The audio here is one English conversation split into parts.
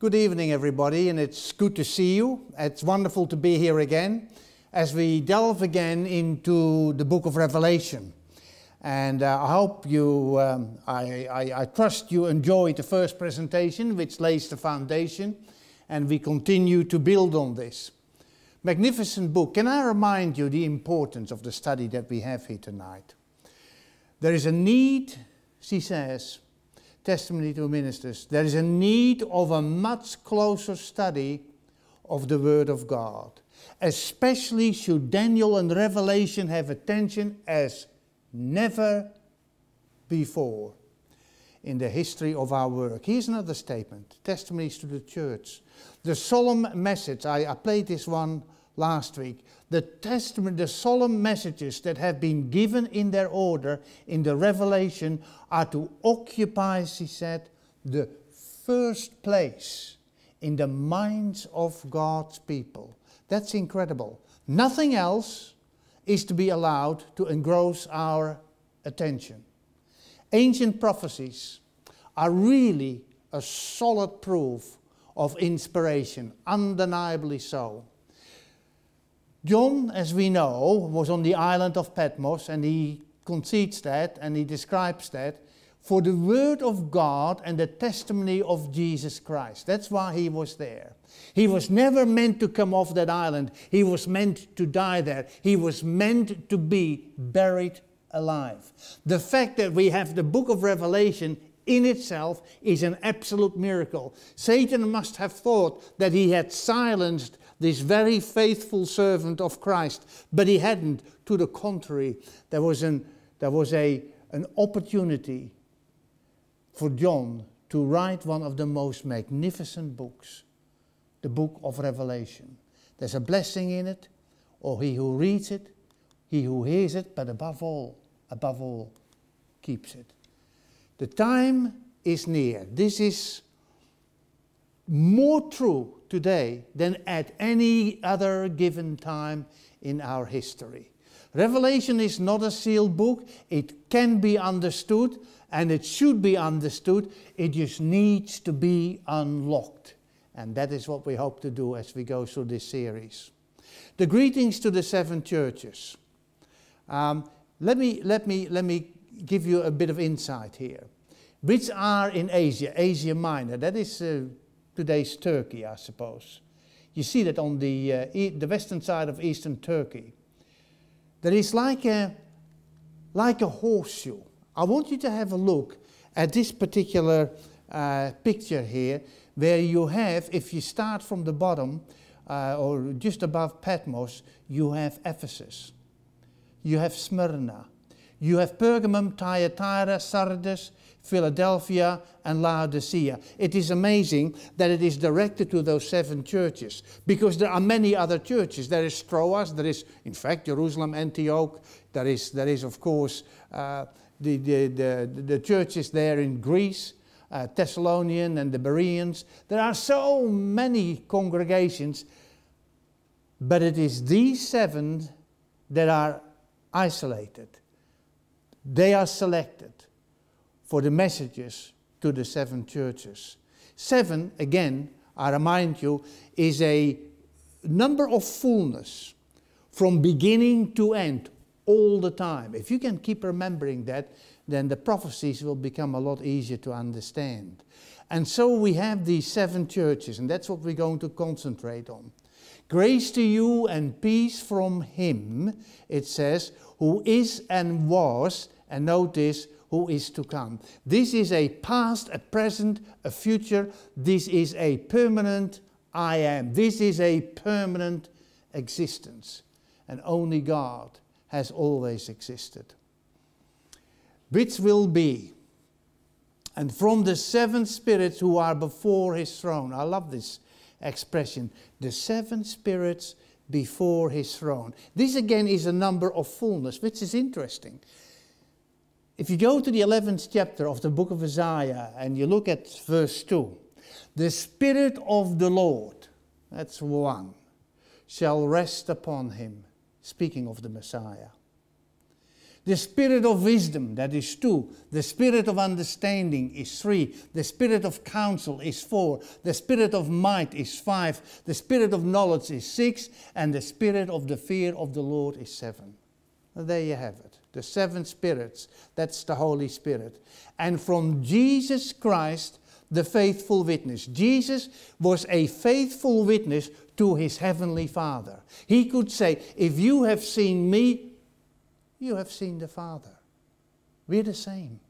Good evening, everybody, and it's good to see you. It's wonderful to be here again as we delve again into the book of Revelation. And uh, I hope you, um, I, I, I, trust you enjoyed the first presentation, which lays the foundation, and we continue to build on this. Magnificent book. Can I remind you the importance of the study that we have here tonight? There is a need, she says, testimony to ministers. There is a need of a much closer study of the Word of God. Especially should Daniel and Revelation have attention as never before in the history of our work. Here's another statement Testimonies to the Church. The solemn message, I, I played this one last week, the testament, the solemn messages that have been given in their order in the revelation are to occupy, she said, the first place in the minds of God's people. That's incredible. Nothing else is to be allowed to engross our attention. Ancient prophecies are really a solid proof of inspiration, undeniably so. John, as we know, was on the island of Patmos and he concedes that and he describes that for the word of God and the testimony of Jesus Christ. That's why he was there. He was never meant to come off that island. He was meant to die there. He was meant to be buried alive. The fact that we have the book of Revelation in itself is an absolute miracle. Satan must have thought that he had silenced this very faithful servant of Christ. But he hadn't. To the contrary, there was an, there was a, an opportunity for John to write one of the most magnificent books, the book of Revelation. There's a blessing in it, or he who reads it, he who hears it, but above all, above all, keeps it. The time is near. This is more true today than at any other given time in our history. Revelation is not a sealed book. It can be understood and it should be understood. It just needs to be unlocked. And that is what we hope to do as we go through this series. The greetings to the seven churches. Um, let, me, let, me, let me give you a bit of insight here. Which are in Asia, Asia Minor. That is uh, today's Turkey, I suppose. You see that on the, uh, e the western side of eastern Turkey. There is like a, like a horseshoe. I want you to have a look at this particular uh, picture here, where you have, if you start from the bottom uh, or just above Patmos, you have Ephesus, you have Smyrna, you have Pergamum, Thyatira, Sardis, Philadelphia, and Laodicea. It is amazing that it is directed to those seven churches because there are many other churches. There is Troas, there is, in fact, Jerusalem, Antioch, there is, there is of course, uh, the, the, the, the churches there in Greece. Uh, Thessalonian and the Bereans. There are so many congregations, but it is these seven that are isolated. They are selected for the messages to the seven churches. Seven, again, I remind you, is a number of fullness from beginning to end, all the time. If you can keep remembering that, then the prophecies will become a lot easier to understand. And so we have these seven churches, and that's what we're going to concentrate on. Grace to you and peace from Him, it says, who is and was, and notice, who is to come. This is a past, a present, a future. This is a permanent I am. This is a permanent existence. And only God has always existed. Which will be, and from the seven spirits who are before his throne. I love this expression. The seven spirits before his throne. This again is a number of fullness, which is interesting. If you go to the 11th chapter of the book of Isaiah and you look at verse 2, the Spirit of the Lord, that's one, shall rest upon him, speaking of the Messiah. The spirit of wisdom, that is two. The spirit of understanding is three. The spirit of counsel is four. The spirit of might is five. The spirit of knowledge is six. And the spirit of the fear of the Lord is seven. Well, there you have it the seven spirits. That's the Holy Spirit. And from Jesus Christ, the faithful witness. Jesus was a faithful witness to his heavenly Father. He could say, If you have seen me, you have seen the Father. We're the same.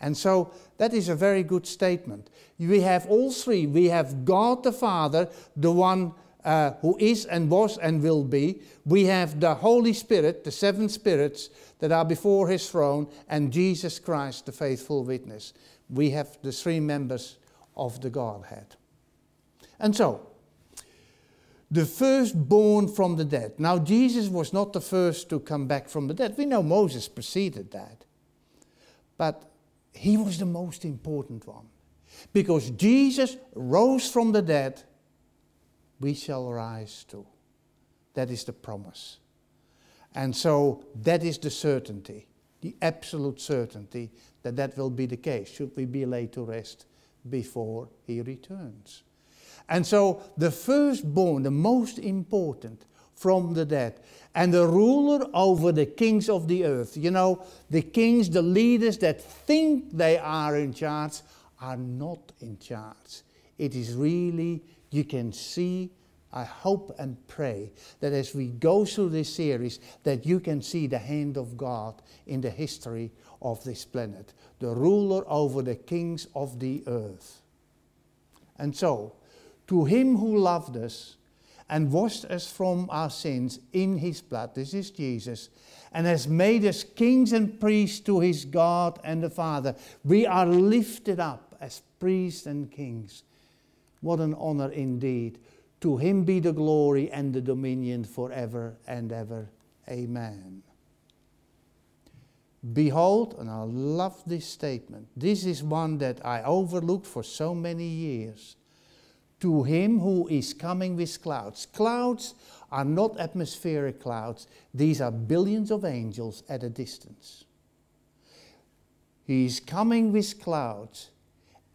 And so that is a very good statement. We have all three. We have God the Father, the one uh, who is and was and will be. We have the Holy Spirit, the seven spirits that are before his throne, and Jesus Christ, the faithful witness. We have the three members of the Godhead. And so, the firstborn from the dead. Now, Jesus was not the first to come back from the dead. We know Moses preceded that. But he was the most important one. Because Jesus rose from the dead we shall rise too. That is the promise. And so that is the certainty, the absolute certainty that that will be the case, should we be laid to rest before he returns. And so the firstborn, the most important from the dead, and the ruler over the kings of the earth, you know, the kings, the leaders that think they are in charge, are not in charge. It is really you can see I hope and pray that as we go through this series that you can see the hand of God in the history of this planet, the ruler over the kings of the earth. And so, to him who loved us and washed us from our sins in his blood, this is Jesus, and has made us kings and priests to his God and the Father, we are lifted up as priests and kings what an honor indeed. To him be the glory and the dominion forever and ever. Amen. Behold, and I love this statement, this is one that I overlooked for so many years. To him who is coming with clouds. Clouds are not atmospheric clouds, these are billions of angels at a distance. He is coming with clouds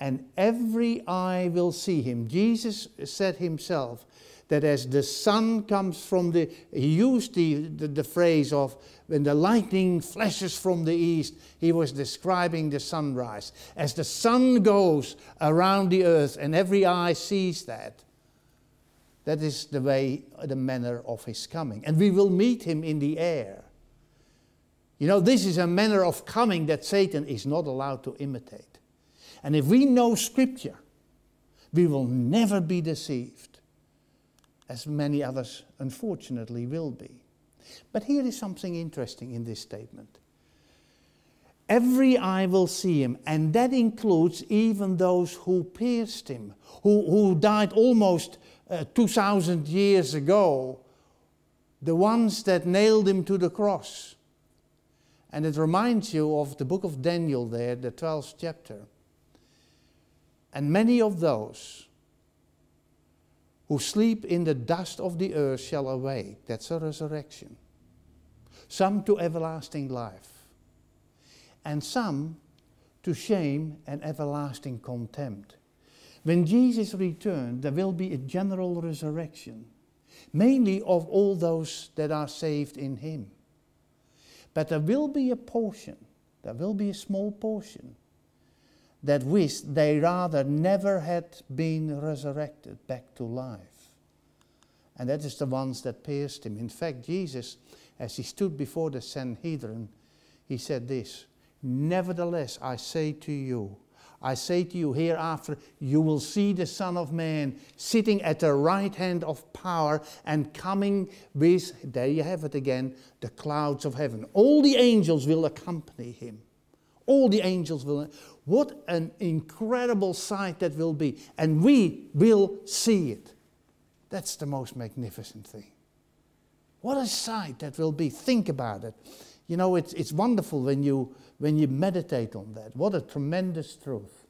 and every eye will see him. Jesus said himself that as the sun comes from the, he used the, the, the phrase of when the lightning flashes from the east, he was describing the sunrise. As the sun goes around the earth and every eye sees that, that is the way, the manner of his coming. And we will meet him in the air. You know, this is a manner of coming that Satan is not allowed to imitate. And if we know Scripture, we will never be deceived, as many others unfortunately will be. But here is something interesting in this statement. Every eye will see him, and that includes even those who pierced him, who, who died almost uh, 2,000 years ago, the ones that nailed him to the cross. And it reminds you of the book of Daniel there, the 12th chapter. And many of those who sleep in the dust of the earth shall awake. That's a resurrection. Some to everlasting life, and some to shame and everlasting contempt. When Jesus returns, there will be a general resurrection, mainly of all those that are saved in Him. But there will be a portion, there will be a small portion that wish they rather never had been resurrected back to life. And that is the ones that pierced him. In fact, Jesus, as he stood before the Sanhedrin, he said this Nevertheless, I say to you, I say to you, hereafter you will see the Son of Man sitting at the right hand of power and coming with, there you have it again, the clouds of heaven. All the angels will accompany him. All the angels will. What an incredible sight that will be. And we will see it. That's the most magnificent thing. What a sight that will be. Think about it. You know, it's, it's wonderful when you, when you meditate on that. What a tremendous truth.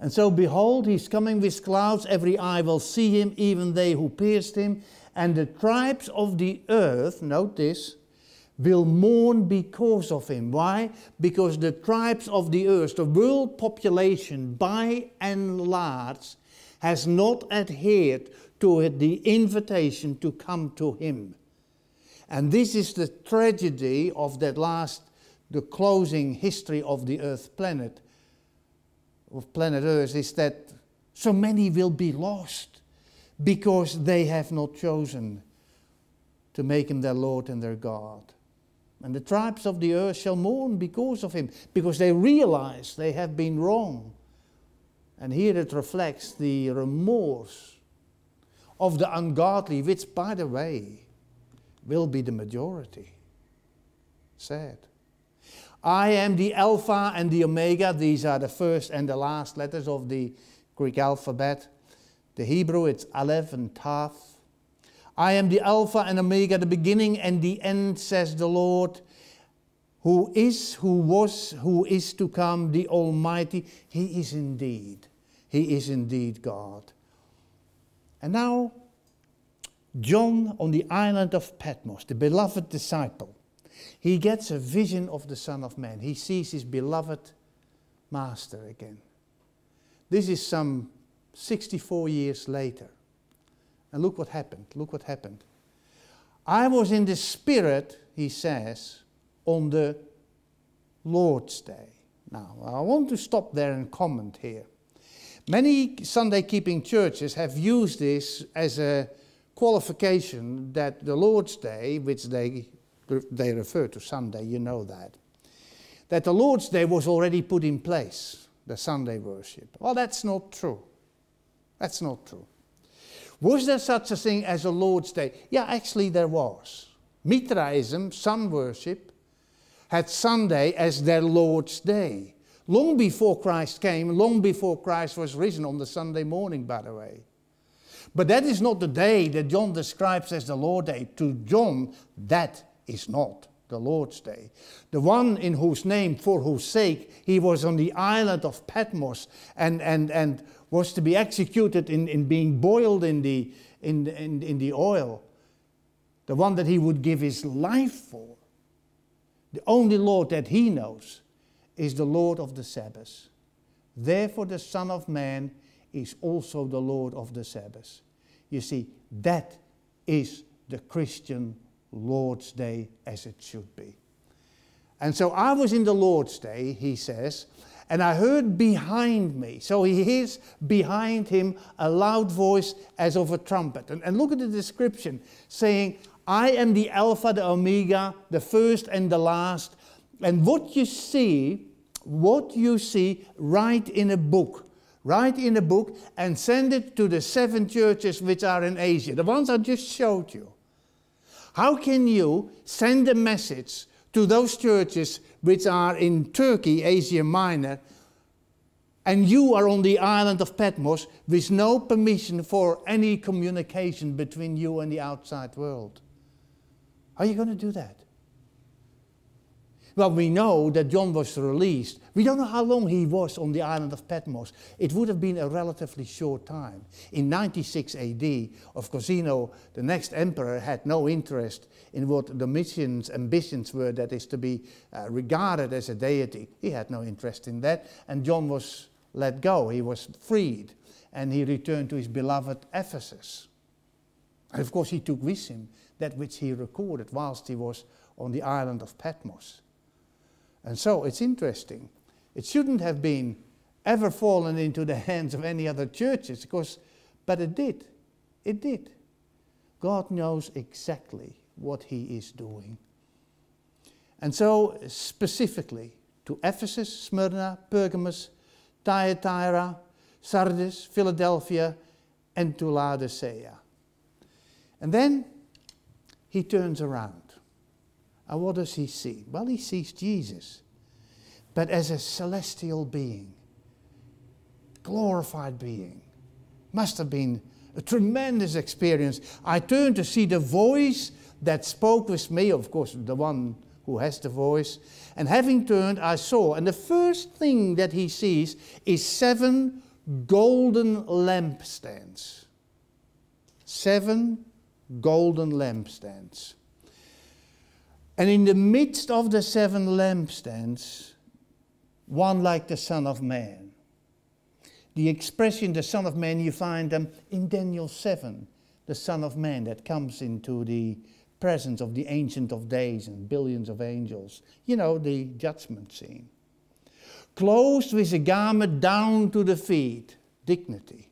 And so, behold, he's coming with clouds. Every eye will see him, even they who pierced him. And the tribes of the earth, note this, will mourn because of him. Why? Because the tribes of the earth, the world population by and large, has not adhered to the invitation to come to him. And this is the tragedy of that last, the closing history of the earth planet, of planet earth, is that so many will be lost because they have not chosen to make him their Lord and their God. And the tribes of the earth shall mourn because of him, because they realize they have been wrong. And here it reflects the remorse of the ungodly, which, by the way, will be the majority. Sad. I am the Alpha and the Omega. These are the first and the last letters of the Greek alphabet. The Hebrew, it's Aleph and Tav. I am the Alpha and Omega, the beginning and the end, says the Lord, who is, who was, who is to come, the Almighty. He is indeed. He is indeed God. And now, John on the island of Patmos, the beloved disciple, he gets a vision of the Son of Man. He sees his beloved Master again. This is some 64 years later. And look what happened. Look what happened. I was in the Spirit, he says, on the Lord's Day. Now, I want to stop there and comment here. Many Sunday keeping churches have used this as a qualification that the Lord's Day, which they, they refer to Sunday, you know that, that the Lord's Day was already put in place, the Sunday worship. Well, that's not true. That's not true. Was there such a thing as a Lord's Day? Yeah, actually there was. Mithraism, sun worship, had Sunday as their Lord's Day. Long before Christ came, long before Christ was risen on the Sunday morning, by the way. But that is not the day that John describes as the Lord's Day. To John, that is not the Lord's Day. The one in whose name, for whose sake, he was on the island of Patmos and, and, and was to be executed in, in being boiled in the, in, in, in the oil, the one that he would give his life for, the only Lord that he knows, is the Lord of the Sabbath. Therefore, the Son of Man is also the Lord of the Sabbath. You see, that is the Christian Lord's Day as it should be. And so I was in the Lord's Day, he says, and I heard behind me, so he hears behind him a loud voice as of a trumpet. And, and look at the description saying, I am the Alpha, the Omega, the first and the last. And what you see, what you see, write in a book. Write in a book and send it to the seven churches which are in Asia, the ones I just showed you. How can you send a message to those churches which are in Turkey, Asia Minor, and you are on the island of Patmos with no permission for any communication between you and the outside world. How are you going to do that? Well, we know that John was released. We don't know how long he was on the island of Patmos. It would have been a relatively short time. In 96 AD, of course, the next emperor had no interest in what Domitian's ambitions were, that is, to be uh, regarded as a deity. He had no interest in that, and John was let go. He was freed, and he returned to his beloved Ephesus. And of course, he took with him that which he recorded whilst he was on the island of Patmos. And so it's interesting. It shouldn't have been ever fallen into the hands of any other churches, of course, but it did. It did. God knows exactly what he is doing. And so, specifically to Ephesus, Smyrna, Pergamus, Thyatira, Sardis, Philadelphia, and to Laodicea. And then he turns around. And what does he see? Well, he sees Jesus, but as a celestial being, glorified being. Must have been a tremendous experience. I turned to see the voice that spoke with me, of course, the one who has the voice. And having turned, I saw. And the first thing that he sees is seven golden lampstands. Seven golden lampstands. And in the midst of the seven lampstands, one like the Son of Man. The expression the Son of Man, you find them um, in Daniel 7, the Son of Man that comes into the presence of the Ancient of Days and billions of angels. You know, the judgment scene. Clothed with a garment down to the feet, dignity.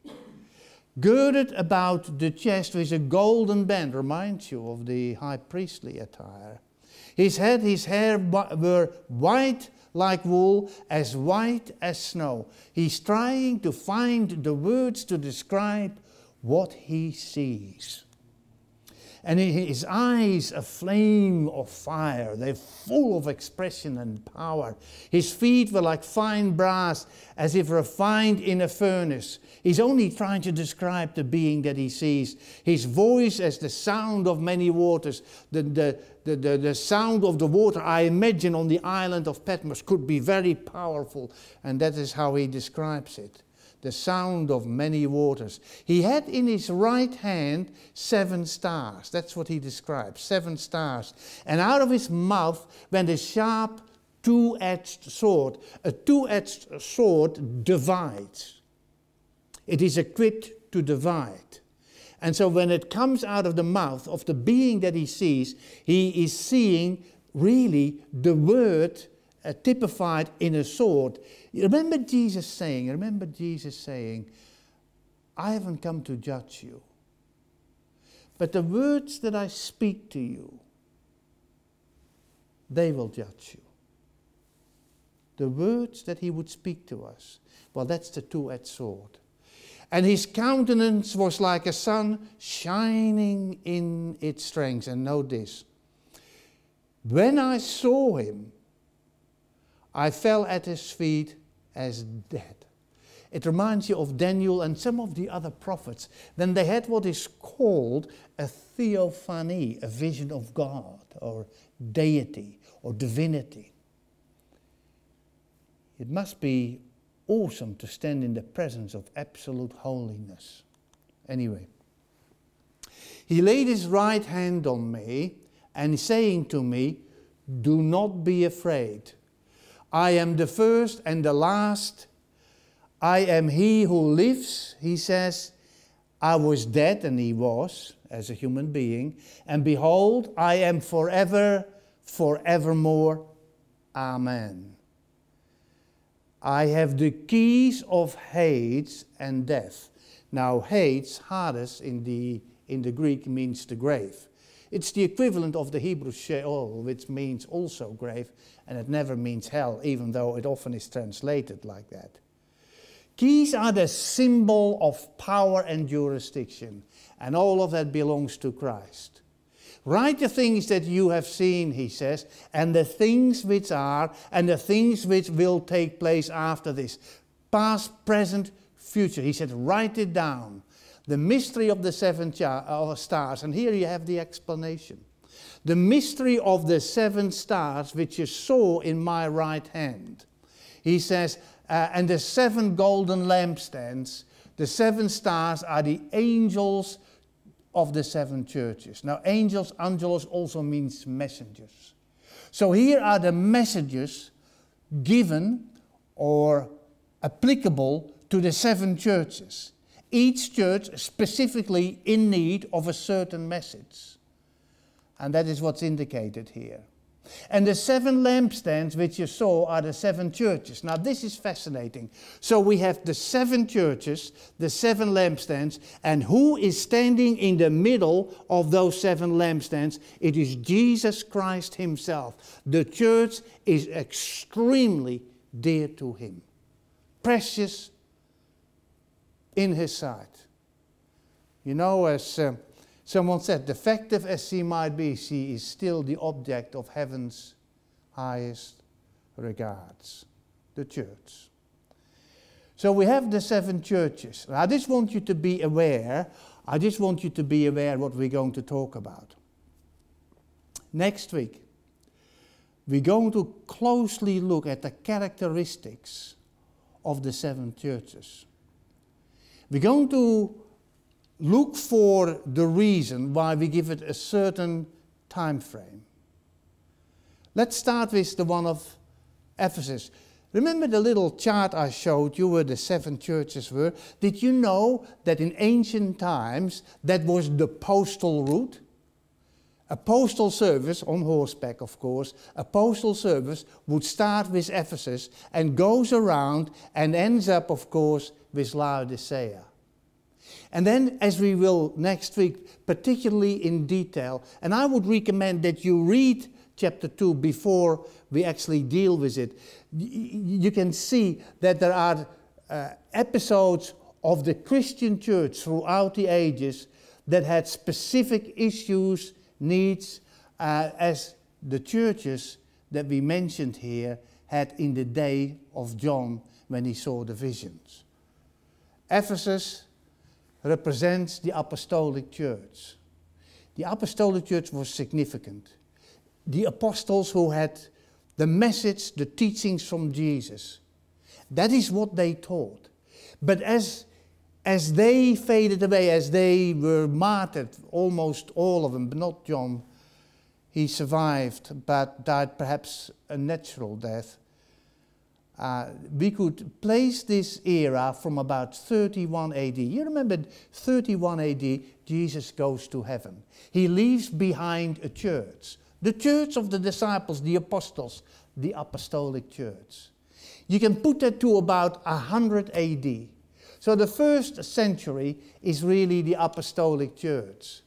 Girded about the chest with a golden band, reminds you of the high priestly attire. His head, his hair were white like wool, as white as snow. He's trying to find the words to describe what he sees. And his eyes, a flame of fire. They're full of expression and power. His feet were like fine brass, as if refined in a furnace. He's only trying to describe the being that he sees. His voice as the sound of many waters, the, the, the, the, the sound of the water, I imagine, on the island of Patmos could be very powerful. And that is how he describes it the sound of many waters. He had in his right hand seven stars. That's what he describes seven stars. And out of his mouth went a sharp, two edged sword. A two edged sword divides, it is equipped to divide. And so when it comes out of the mouth of the being that he sees, he is seeing really the word uh, typified in a sword. You remember Jesus saying, remember Jesus saying, I haven't come to judge you. But the words that I speak to you, they will judge you. The words that he would speak to us, well, that's the two edged sword. And his countenance was like a sun shining in its strength. And note this when I saw him, I fell at his feet as dead. It reminds you of Daniel and some of the other prophets. Then they had what is called a theophany, a vision of God or deity or divinity. It must be awesome to stand in the presence of absolute holiness. Anyway, he laid his right hand on me and saying to me, Do not be afraid. I am the first and the last. I am he who lives, he says. I was dead, and he was, as a human being, and behold, I am forever, forevermore. Amen. I have the keys of Hades and death. Now, Hades, Hades in the, in the Greek means the grave. It's the equivalent of the Hebrew Sheol, which means also grave, and it never means hell, even though it often is translated like that. Keys are the symbol of power and jurisdiction, and all of that belongs to Christ. Write the things that you have seen, he says, and the things which are, and the things which will take place after this. Past, present, future. He said, write it down. The mystery of the seven uh, stars. And here you have the explanation. The mystery of the seven stars which you saw in my right hand. He says, uh, and the seven golden lampstands. The seven stars are the angels of the seven churches. Now, angels, angelos also means messengers. So here are the messages given or applicable to the seven churches. Each church specifically in need of a certain message. And that is what's indicated here. And the seven lampstands which you saw are the seven churches. Now, this is fascinating. So, we have the seven churches, the seven lampstands, and who is standing in the middle of those seven lampstands? It is Jesus Christ Himself. The church is extremely dear to Him, precious in His sight. You know, as uh, Someone said, defective as she might be, she is still the object of heaven's highest regards, the church. So we have the seven churches. I just want you to be aware, I just want you to be aware what we're going to talk about. Next week, we're going to closely look at the characteristics of the seven churches. We're going to look for the reason why we give it a certain time frame. Let's start with the one of Ephesus. Remember the little chart I showed you where the seven churches were? Did you know that in ancient times that was the postal route? A postal service, on horseback of course, a postal service would start with Ephesus and goes around and ends up of course with Laodicea. And then, as we will next week, particularly in detail, and I would recommend that you read chapter 2 before we actually deal with it, you can see that there are uh, episodes of the Christian church throughout the ages that had specific issues, needs, uh, as the churches that we mentioned here had in the day of John when he saw the visions. Ephesus, represents the apostolic church. The apostolic church was significant. The apostles who had the message, the teachings from Jesus. That is what they taught. But as, as they faded away, as they were martyred, almost all of them, but not John, he survived, but died perhaps a natural death. Uh, we could place this era from about 31 AD. You remember 31 AD, Jesus goes to heaven. He leaves behind a church, the church of the disciples, the apostles, the apostolic church. You can put that to about 100 AD. So the first century is really the apostolic church.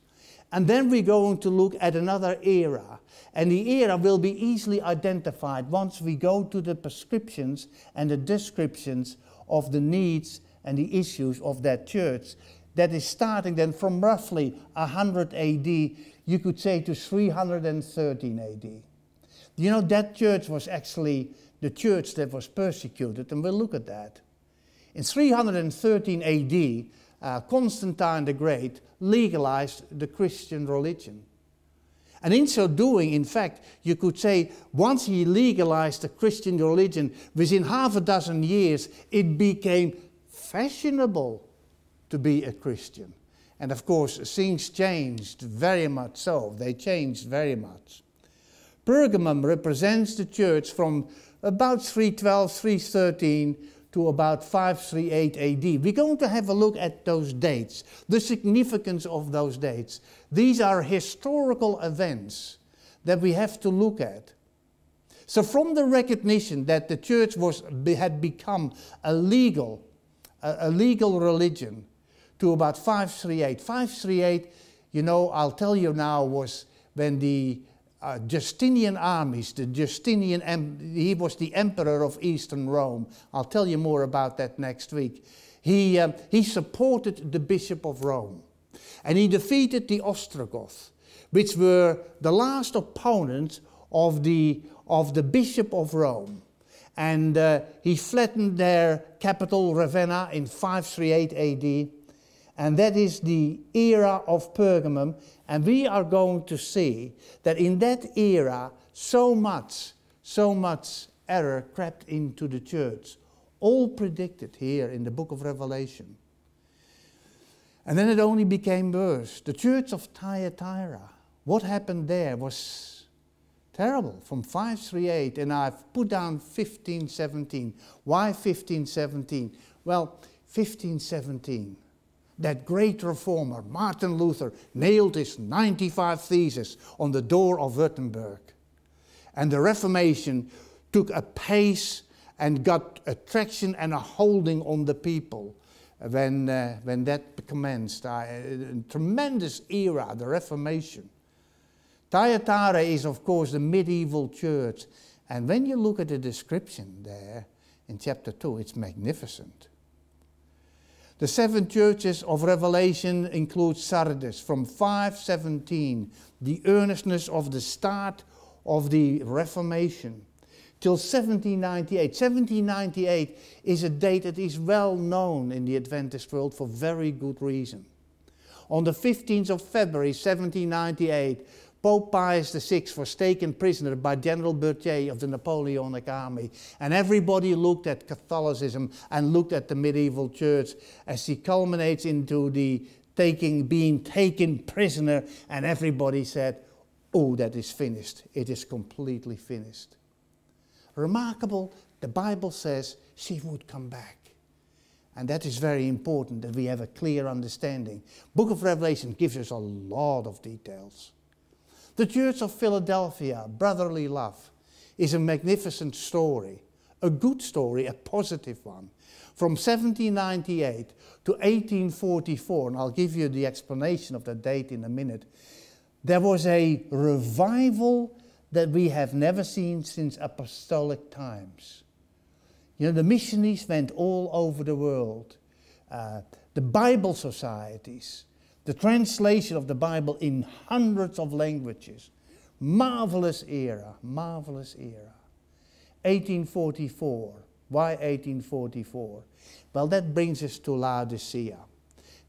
And then we're going to look at another era. And the era will be easily identified once we go to the prescriptions and the descriptions of the needs and the issues of that church. That is starting then from roughly 100 AD, you could say to 313 AD. You know, that church was actually the church that was persecuted, and we'll look at that. In 313 AD, uh, Constantine the Great legalized the Christian religion. And in so doing, in fact, you could say once he legalized the Christian religion, within half a dozen years, it became fashionable to be a Christian. And of course, things changed very much so. They changed very much. Pergamum represents the church from about 312, 313 to about 538 AD. We're going to have a look at those dates, the significance of those dates. These are historical events that we have to look at. So, from the recognition that the church was, had become a legal, a, a legal religion to about 538, 538, you know, I'll tell you now, was when the uh, Justinian armies, the Justinian, he was the emperor of Eastern Rome. I'll tell you more about that next week. He, um, he supported the Bishop of Rome and he defeated the Ostrogoths, which were the last opponents of the, of the Bishop of Rome. And uh, he flattened their capital, Ravenna, in 538 AD. And that is the era of Pergamum. And we are going to see that in that era, so much, so much error crept into the church, all predicted here in the book of Revelation. And then it only became worse. The church of Thyatira, what happened there was terrible from 538, and I've put down 1517. Why 1517? Well, 1517 that great reformer, Martin Luther, nailed his 95 Theses on the door of Wittenberg. And the Reformation took a pace and got a traction and a holding on the people when, uh, when that commenced. Uh, a tremendous era, the Reformation. Thyatira is, of course, the medieval church. And when you look at the description there in chapter 2, it's magnificent. The seven churches of Revelation include Sardis from 517, the earnestness of the start of the Reformation, till 1798. 1798 is a date that is well known in the Adventist world for very good reason. On the 15th of February 1798, Pope Pius VI was taken prisoner by General Berthier of the Napoleonic army, and everybody looked at Catholicism and looked at the medieval church as he culminates into the taking, being taken prisoner, and everybody said, Oh, that is finished. It is completely finished. Remarkable, the Bible says she would come back. And that is very important that we have a clear understanding. Book of Revelation gives us a lot of details. The Church of Philadelphia, brotherly love, is a magnificent story, a good story, a positive one. From 1798 to 1844, and I'll give you the explanation of that date in a minute, there was a revival that we have never seen since apostolic times. You know, the missionaries went all over the world, uh, the Bible societies, the translation of the Bible in hundreds of languages. Marvelous era, marvelous era. 1844. Why 1844? Well, that brings us to Laodicea.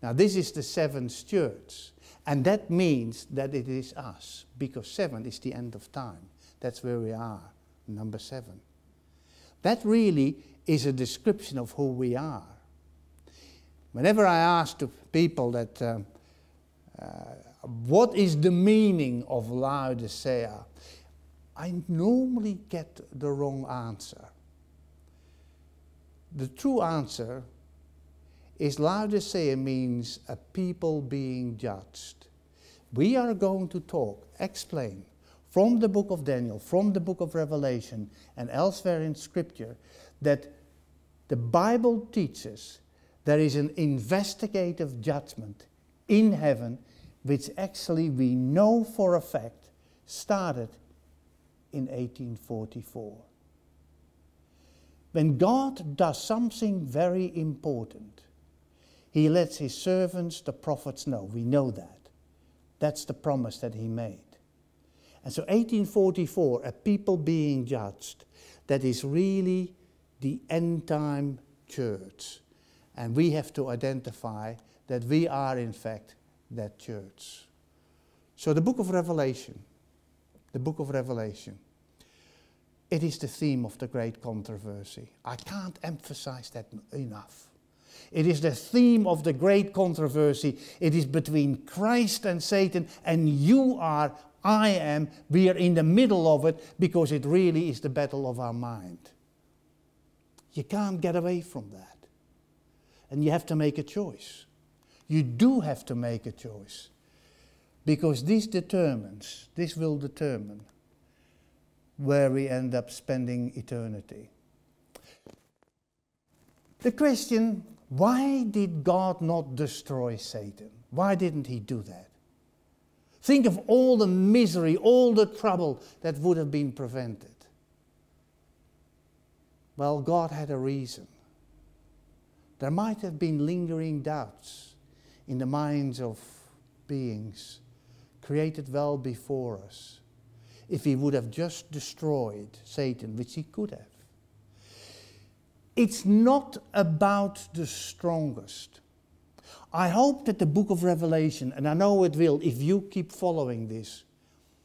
Now, this is the seventh church, and that means that it is us, because seven is the end of time. That's where we are, number seven. That really is a description of who we are. Whenever I ask to people that um, what is the meaning of Laodicea? I normally get the wrong answer. The true answer is Laodicea means a people being judged. We are going to talk, explain from the book of Daniel, from the book of Revelation, and elsewhere in Scripture that the Bible teaches there is an investigative judgment in heaven which actually we know for a fact started in 1844. When God does something very important, he lets his servants, the prophets, know. We know that. That's the promise that he made. And so 1844, a people being judged, that is really the end time church. And we have to identify that we are, in fact, that church. So the book of Revelation, the book of Revelation, it is the theme of the great controversy. I can't emphasize that enough. It is the theme of the great controversy. It is between Christ and Satan, and you are, I am, we are in the middle of it because it really is the battle of our mind. You can't get away from that. And you have to make a choice. You do have to make a choice. Because this determines, this will determine where we end up spending eternity. The question, why did God not destroy Satan? Why didn't he do that? Think of all the misery, all the trouble that would have been prevented. Well, God had a reason. There might have been lingering doubts in the minds of beings created well before us. If he would have just destroyed Satan, which he could have. It's not about the strongest. I hope that the book of Revelation, and I know it will, if you keep following this,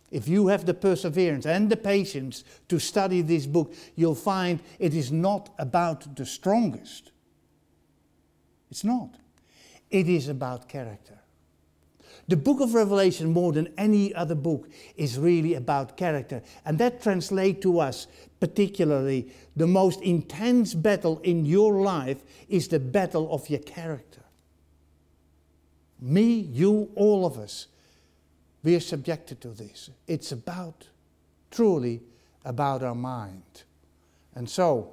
if you have the perseverance and the patience to study this book, you'll find it is not about the strongest. It's not. It is about character. The book of Revelation, more than any other book, is really about character. And that translates to us, particularly, the most intense battle in your life is the battle of your character. Me, you, all of us, we are subjected to this. It's about, truly, about our mind. And so,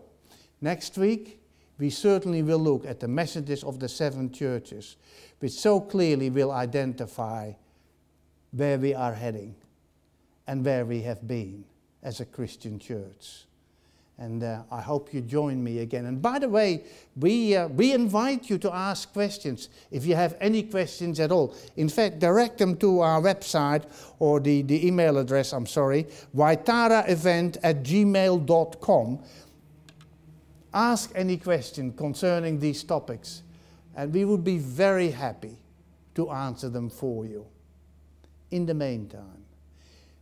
next week, we certainly will look at the messages of the seven churches, which so clearly will identify where we are heading and where we have been as a Christian church. And uh, I hope you join me again. And by the way, we, uh, we invite you to ask questions if you have any questions at all. In fact, direct them to our website or the, the email address, I'm sorry, waitaraevent at gmail.com ask any question concerning these topics, and we would be very happy to answer them for you. In the meantime,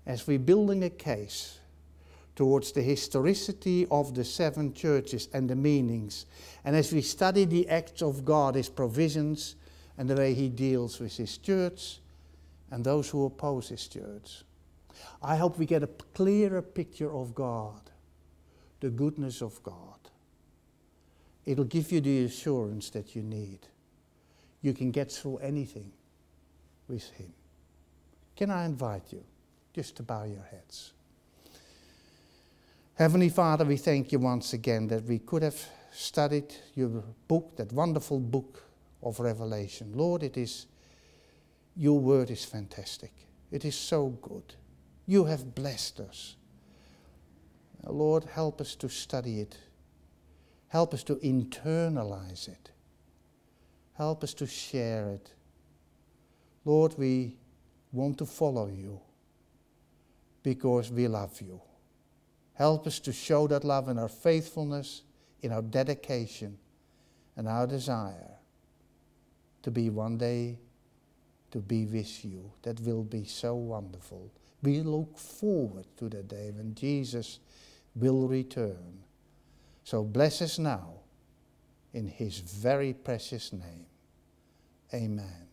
as we're building a case towards the historicity of the seven churches and the meanings, and as we study the acts of God, His provisions, and the way He deals with His church and those who oppose His church, I hope we get a clearer picture of God, the goodness of God It'll give you the assurance that you need. You can get through anything with Him. Can I invite you just to bow your heads? Heavenly Father, we thank you once again that we could have studied your book, that wonderful book of Revelation. Lord, it is, your word is fantastic. It is so good. You have blessed us. Lord, help us to study it Help us to internalize it. Help us to share it. Lord, we want to follow you because we love you. Help us to show that love in our faithfulness, in our dedication, and our desire to be one day to be with you. That will be so wonderful. We look forward to the day when Jesus will return so bless us now in his very precious name. Amen.